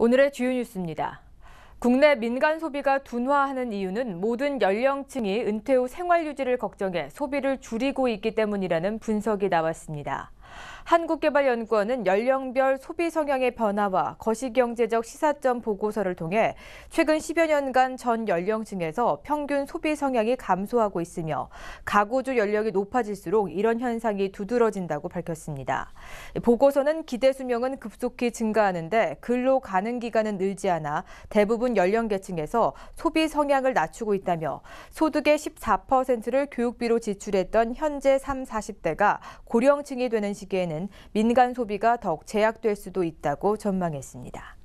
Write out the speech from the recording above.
오늘의 주요 뉴스입니다. 국내 민간 소비가 둔화하는 이유는 모든 연령층이 은퇴 후 생활 유지를 걱정해 소비를 줄이고 있기 때문이라는 분석이 나왔습니다. 한국개발연구원은 연령별 소비 성향의 변화와 거시경제적 시사점 보고서를 통해 최근 10여 년간 전 연령층에서 평균 소비 성향이 감소하고 있으며 가구주 연령이 높아질수록 이런 현상이 두드러진다고 밝혔습니다. 보고서는 기대 수명은 급속히 증가하는데 근로 가는 기간은 늘지 않아 대부분 연령계층에서 소비 성향을 낮추고 있다며 소득의 14%를 교육비로 지출했던 현재 3, 40대가 고령층이 되는 시기 시기에는 민간 소비가 더욱 제약될 수도 있다고 전망했습니다.